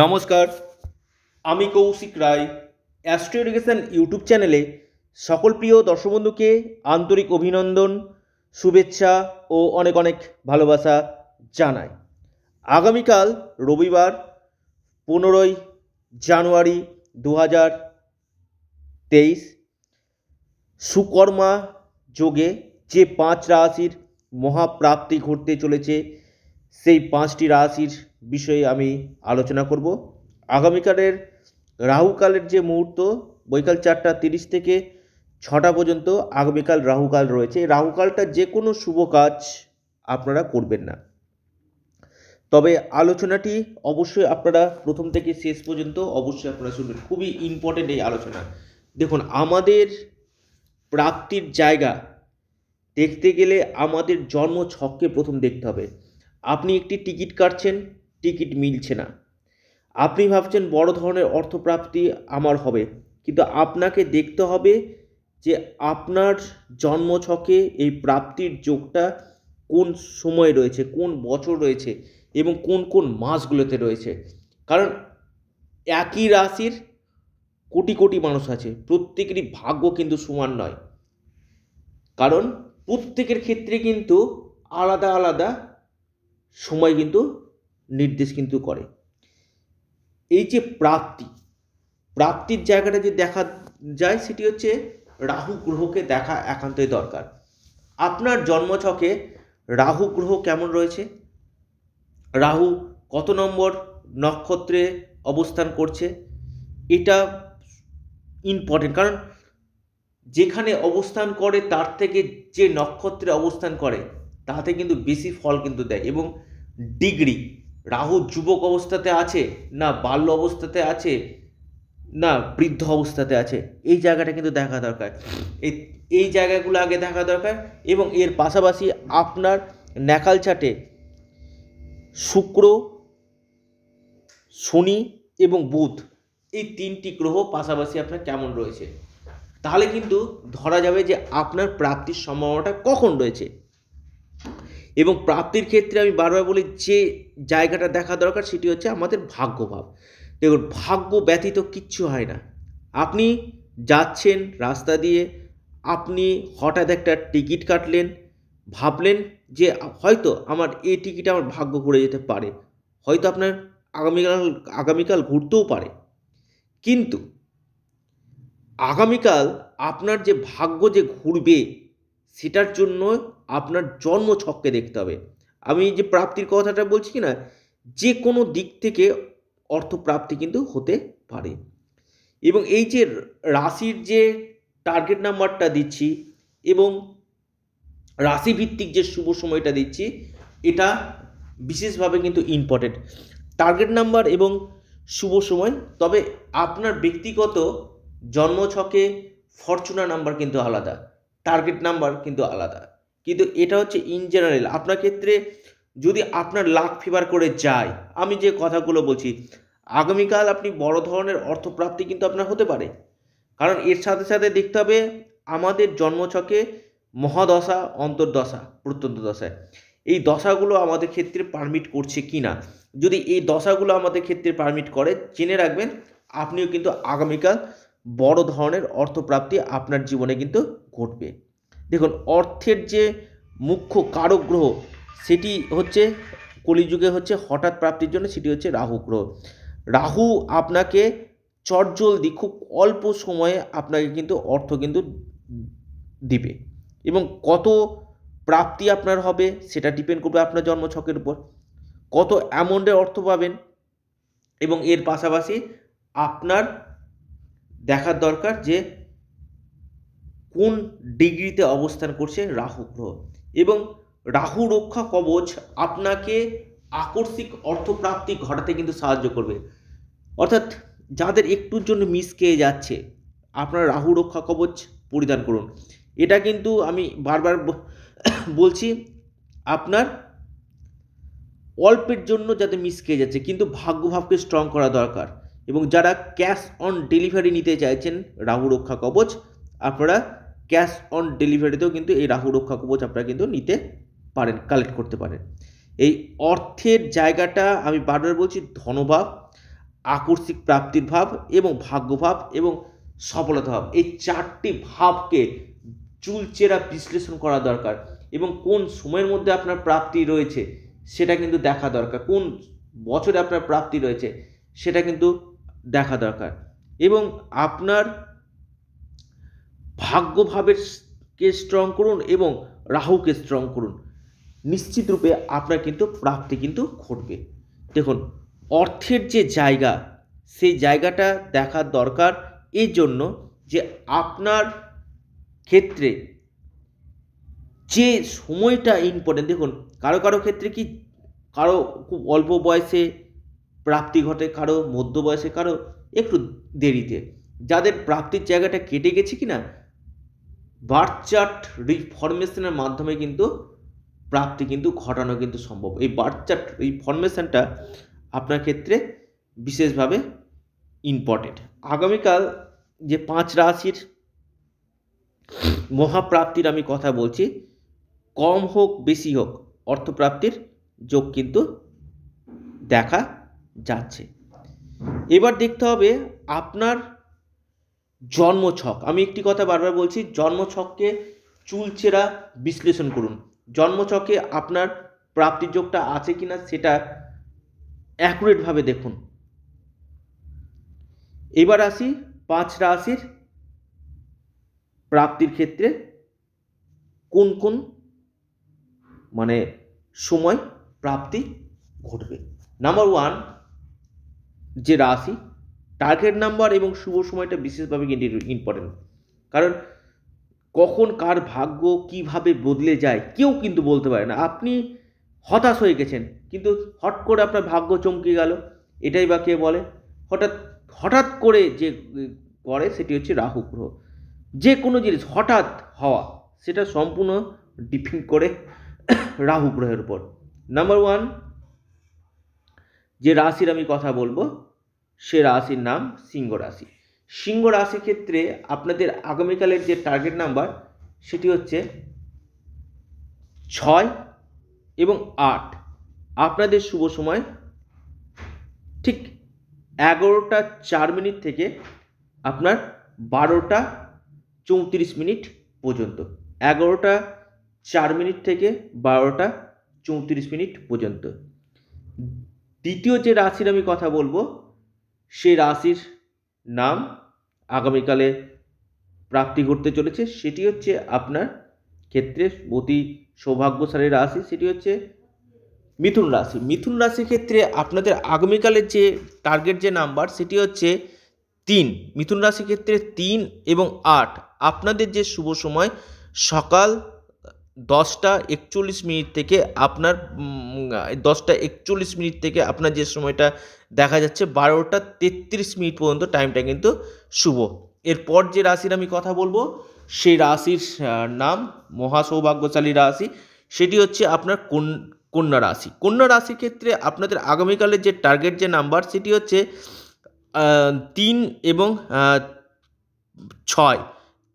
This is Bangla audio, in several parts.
নমস্কার আমি Koushik Roy astro education YouTube চ্যানেলে সকল প্রিয় দর্শক বন্ধুকে আন্তরিক অভিনন্দন শুভেচ্ছা ও অনেক অনেক ভালোবাসা জানাই আগামীকাল রবিবার পনেরোই জানুয়ারি দু হাজার তেইশ সুকর্মা যোগে যে পাঁচ রাশির মহাপ্রাপ্তি ঘটতে চলেছে সেই পাঁচটি রাশির বিষয়ে আমি আলোচনা করব আগামীকালের রাহুকালের যে মুহূর্ত বৈকাল চারটা তিরিশ থেকে ছটা পর্যন্ত আগামীকাল রাহুকাল রয়েছে রাহুকালটা যে কোনো শুভ কাজ আপনারা করবেন না তবে আলোচনাটি অবশ্যই আপনারা প্রথম থেকে শেষ পর্যন্ত অবশ্যই আপনারা শুনবেন খুবই ইম্পর্টেন্ট এই আলোচনা দেখুন আমাদের প্রাপ্তির জায়গা দেখতে গেলে আমাদের জন্ম ছককে প্রথম দেখতে হবে আপনি একটি টিকিট কাটছেন টিকিট মিলছে না আপনি ভাবছেন বড় ধরনের অর্থপ্রাপ্তি আমার হবে কিন্তু আপনাকে দেখতে হবে যে আপনার জন্মছকে এই প্রাপ্তির যোগটা কোন সময় রয়েছে কোন বছর রয়েছে এবং কোন কোন মাসগুলোতে রয়েছে কারণ একই রাশির কোটি কোটি মানুষ আছে প্রত্যেকেরই ভাগ্য কিন্তু সমান নয় কারণ প্রত্যেকের ক্ষেত্রে কিন্তু আলাদা আলাদা সময় কিন্তু নির্দেশ কিন্তু করে এই যে প্রাপ্তি প্রাপ্তির জায়গাটা যে দেখা যায় সেটি হচ্ছে রাহু গ্রহকে দেখা একান্তই দরকার আপনার জন্মছকে রাহু গ্রহ কেমন রয়েছে রাহু কত নম্বর নক্ষত্রে অবস্থান করছে এটা ইম্পর্টেন্ট কারণ যেখানে অবস্থান করে তার থেকে যে নক্ষত্রে অবস্থান করে তাতে কিন্তু বেশি ফল কিন্তু দেয় এবং ডিগ্রি রাহু যুবক অবস্থাতে আছে না বাল্য অবস্থাতে আছে না বৃদ্ধ অবস্থাতে আছে এই জায়গাটা কিন্তু দেখা দরকার এই এই জায়গাগুলো আগে দেখা দরকার এবং এর পাশাপাশি আপনার ন্যাকাল চাটে শুক্র শনি এবং বুধ এই তিনটি গ্রহ পাশাপাশি আপনার কেমন রয়েছে তাহলে কিন্তু ধরা যাবে যে আপনার প্রাপ্তির সম্ভাবনাটা কখন রয়েছে এবং প্রাপ্তির ক্ষেত্রে আমি বারবার বলি যে জায়গাটা দেখা দরকার সেটি হচ্ছে আমাদের ভাগ্যভাব দেখুন ভাগ্য ব্যতীত কিচ্ছু হয় না আপনি যাচ্ছেন রাস্তা দিয়ে আপনি হঠাৎ একটা টিকিট কাটলেন ভাবলেন যে হয়তো আমার এই টিকিট আমার ভাগ্য করে যেতে পারে হয়তো আপনার আগামীকাল আগামীকাল ঘুরতেও পারে কিন্তু আগামীকাল আপনার যে ভাগ্য যে ঘুরবে সেটার জন্য আপনার জন্ম ছককে দেখতে হবে আমি যে প্রাপ্তির কথাটা বলছি কি না যে কোনো দিক থেকে অর্থপ্রাপ্তি কিন্তু হতে পারে এবং এই যে রাশির যে টার্গেট নাম্বারটা দিচ্ছি এবং রাশিভিত্তিক যে শুভ সময়টা দিচ্ছি এটা বিশেষভাবে কিন্তু ইম্পর্টেন্ট টার্গেট নাম্বার এবং শুভ সময় তবে আপনার ব্যক্তিগত জন্মছকে ফরচুনা নাম্বার কিন্তু আলাদা টার্গেট নাম্বার কিন্তু আলাদা কিন্তু এটা হচ্ছে ইন জেনারেল আপনার ক্ষেত্রে যদি আপনার লাখ ফিভার করে যায় আমি যে কথাগুলো বলছি আগামীকাল আপনি বড় ধরনের অর্থপ্রাপ্তি কিন্তু আপনার হতে পারে কারণ এর সাথে সাথে দেখতে হবে আমাদের জন্মছকে মহাদশা অন্তর্দশা প্রত্যন্ত দশায় এই দশাগুলো আমাদের ক্ষেত্রে পারমিট করছে কি না যদি এই দশাগুলো আমাদের ক্ষেত্রে পারমিট করে জেনে রাখবেন আপনিও কিন্তু আগামীকাল বড় ধরনের অর্থপ্রাপ্তি আপনার জীবনে কিন্তু ঘটবে দেখুন অর্থের যে মুখ্য কারক গ্রহ সেটি হচ্ছে কলিযুগে হচ্ছে হঠাৎ প্রাপ্তির জন্য সেটি হচ্ছে রাহু গ্রহ রাহু আপনাকে চটজলদি খুব অল্প সময়ে আপনাকে কিন্তু অর্থ কিন্তু দিবে এবং কত প্রাপ্তি আপনার হবে সেটা ডিপেন্ড করবে আপনার জন্মছকের উপর কত অ্যামাউন্টে অর্থ পাবেন এবং এর পাশাপাশি আপনার দেখার দরকার যে কোন ডিগ্রিতে অবস্থান করছে রাহু গ্রহ এবং রাহু রক্ষা কবচ আপনাকে আকস্মিক অর্থপ্রাপ্তি ঘটাতে কিন্তু সাহায্য করবে অর্থাৎ যাদের একটুর জন্য মিস খেয়ে যাচ্ছে আপনারা রাহু রক্ষা কবচ পরিধান করুন এটা কিন্তু আমি বারবার বলছি আপনার অল্পের জন্য যাতে মিস খেয়ে যাচ্ছে কিন্তু ভাগ্যভাবকে স্ট্রং করা দরকার এবং যারা ক্যাশ অন ডেলিভারি নিতে চাইছেন রাহু রক্ষা কবচ আপনারা ক্যাশ অন ডেলিভারিতেও কিন্তু এই রাহু রক্ষা কবচ আপনারা কিন্তু নিতে পারেন কালেক্ট করতে পারেন এই অর্থের জায়গাটা আমি বারবার বলছি ধনভাব আকস্মিক প্রাপ্তির ভাব এবং ভাগ্যভাব এবং সফলতা ভাব এই চারটি ভাবকে চুলচেরা বিশ্লেষণ করা দরকার এবং কোন সময়ের মধ্যে আপনার প্রাপ্তি রয়েছে সেটা কিন্তু দেখা দরকার কোন বছরে আপনার প্রাপ্তি রয়েছে সেটা কিন্তু দেখা দরকার এবং আপনার কে স্ট্রং করুন এবং রাহুকে স্ট্রং করুন নিশ্চিত রূপে আপনার কিন্তু প্রাপ্তি কিন্তু ঘটবে দেখুন অর্থের যে জায়গা সেই জায়গাটা দেখার দরকার এই জন্য যে আপনার ক্ষেত্রে যে সময়টা ইম্পর্টেন্ট দেখুন কারো কারো ক্ষেত্রে কি কারো খুব অল্প বয়সে প্রাপ্তি ঘটে কারো মধ্য বয়সে কারো একটু দেরিতে যাদের প্রাপ্তির জায়গাটা কেটে গেছে কি না বার্থ চার্ট রিফরমেশনের মাধ্যমে কিন্তু প্রাপ্তি কিন্তু ঘটানো কিন্তু সম্ভব এই বার্থ চার্ট রিফরমেশনটা আপনার ক্ষেত্রে বিশেষভাবে ইম্পর্টেন্ট আগামীকাল যে পাঁচ রাশির মহাপ্রাপ্তির আমি কথা বলছি কম হোক বেশি হোক অর্থপ্রাপ্তির যোগ কিন্তু দেখা যাচ্ছে এবার দেখতে হবে আপনার জন্মছক আমি একটি কথা বারবার বলছি জন্মছককে চুলচেরা বিশ্লেষণ করুন জন্মছকে আপনার প্রাপ্তিযোগটা আছে কি না সেটা অ্যাকুরেটভাবে দেখুন এবার আসি পাঁচ রাশির প্রাপ্তির ক্ষেত্রে কোন কোন মানে সময় প্রাপ্তি ঘটবে নাম্বার ওয়ান যে রাশি টার্গেট নাম্বার এবং শুভ সময়টা বিশেষভাবে কিন্তু ইম্পর্টেন্ট কারণ কখন কার ভাগ্য কিভাবে বদলে যায় কেউ কিন্তু বলতে পারে না আপনি হতাশ হয়ে গেছেন কিন্তু হট করে আপনার ভাগ্য চমকে গেল এটাই বা কে বলে হঠাৎ হঠাৎ করে যে করে সেটি হচ্ছে রাহু গ্রহ যে কোনো জিনিস হঠাৎ হওয়া সেটা সম্পূর্ণ ডিপেন্ড করে রাহু গ্রহের উপর নাম্বার ওয়ান যে রাশির আমি কথা বলবো সে রাশির নাম সিংহ রাশি সিংহ রাশির ক্ষেত্রে আপনাদের আগামীকালের যে টার্গেট নাম্বার সেটি হচ্ছে ছয় এবং আট আপনাদের শুভ সময় ঠিক এগারোটা চার মিনিট থেকে আপনার বারোটা চৌত্রিশ মিনিট পর্যন্ত এগারোটা চার মিনিট থেকে বারোটা চৌত্রিশ মিনিট পর্যন্ত দ্বিতীয় যে রাশির আমি কথা বলবো সে রাশির নাম আগামীকালে প্রাপ্তি করতে চলেছে সেটি হচ্ছে আপনার ক্ষেত্রে অতি সৌভাগ্যশালী রাশি সেটি হচ্ছে মিথুন রাশি মিথুন রাশির ক্ষেত্রে আপনাদের আগামীকালের যে টার্গেট যে নাম্বার সেটি হচ্ছে তিন মিথুন রাশির ক্ষেত্রে তিন এবং আট আপনাদের যে শুভ সময় সকাল দশটা একচল্লিশ মিনিট থেকে আপনার দশটা একচল্লিশ মিনিট থেকে আপনার যে সময়টা দেখা যাচ্ছে বারোটা তেত্রিশ মিনিট পর্যন্ত টাইমটা কিন্তু শুভ এরপর যে রাশির আমি কথা বলবো সেই রাশির নাম মহাসৌভাগ্যশালী রাশি সেটি হচ্ছে আপনার কোন কন্যা রাশি কন্যা রাশির ক্ষেত্রে আপনাদের আগামীকালের যে টার্গেট যে নাম্বার সেটি হচ্ছে তিন এবং ছয়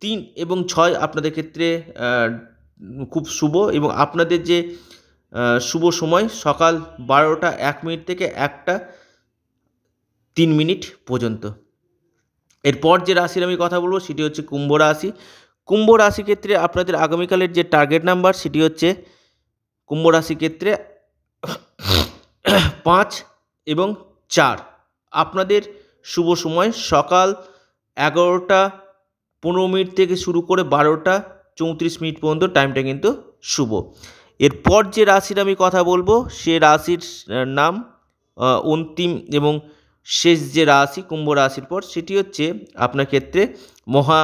তিন এবং ছয় আপনাদের ক্ষেত্রে খুব শুভ এবং আপনাদের যে শুভ সময় সকাল বারোটা এক মিনিট থেকে একটা তিন মিনিট পর্যন্ত এরপর যে রাশির আমি কথা বলবো সেটি হচ্ছে কুম্ভ রাশি কুম্ভ রাশি ক্ষেত্রে আপনাদের আগামীকালের যে টার্গেট নাম্বার সেটি হচ্ছে কুম্ভ রাশি ক্ষেত্রে পাঁচ এবং চার আপনাদের শুভ সময় সকাল এগারোটা পনেরো মিনিট থেকে শুরু করে বারোটা চৌত্রিশ মিনিট পর্যন্ত টাইমটা কিন্তু শুভ এরপর যে রাশির আমি কথা বলবো সে রাশির নাম অন্তিম এবং শেষ যে রাশি কুম্ভ রাশির পর সেটি হচ্ছে আপনার ক্ষেত্রে মহা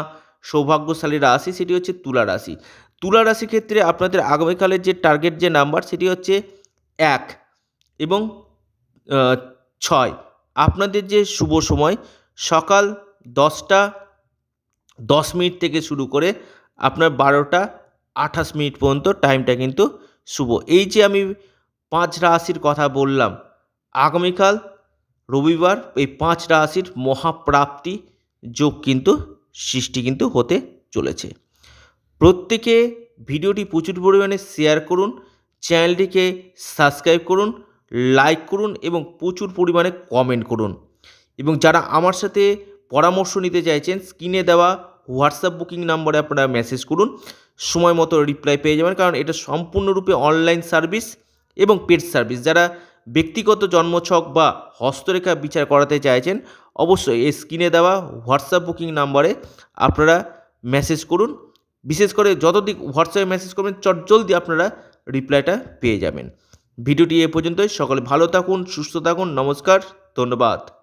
সৌভাগ্যশালী রাশি সেটি হচ্ছে তুলা রাশি তুলা রাশি ক্ষেত্রে আপনাদের আগামীকালের যে টার্গেট যে নাম্বার সেটি হচ্ছে এক এবং ছয় আপনাদের যে শুভ সময় সকাল দশটা দশ মিনিট থেকে শুরু করে আপনার বারোটা আঠাশ মিনিট পর্যন্ত টাইমটা কিন্তু শুভ এই যে আমি পাঁচ রাশির কথা বললাম আগামীকাল রবিবার এই পাঁচ রাশির মহাপ্রাপ্তি যোগ কিন্তু সৃষ্টি কিন্তু হতে চলেছে প্রত্যেকে ভিডিওটি প্রচুর পরিমাণে শেয়ার করুন চ্যানেলটিকে সাবস্ক্রাইব করুন লাইক করুন এবং প্রচুর পরিমাণে কমেন্ট করুন এবং যারা আমার সাথে পরামর্শ নিতে চাইছেন স্ক্রিনে দেওয়া হোয়াটসঅ্যাপ বুকিং নম্বরে আপনারা মেসেজ করুন সময় মতো রিপ্লাই পেয়ে যাবেন কারণ এটা সম্পূর্ণরূপে অনলাইন সার্ভিস এবং পেড সার্ভিস যারা ব্যক্তিগত জন্মছক বা হস্তরেখা বিচার করাতে চাইছেন অবশ্যই এই স্ক্রিনে দেওয়া হোয়াটসঅ্যাপ বুকিং নাম্বারে আপনারা মেসেজ করুন বিশেষ করে যতদিক হোয়াটসঅ্যাপে মেসেজ করবেন চট জলদি আপনারা রিপ্লাইটা পেয়ে যাবেন ভিডিওটি এ পর্যন্তই সকলে ভালো থাকুন সুস্থ থাকুন নমস্কার ধন্যবাদ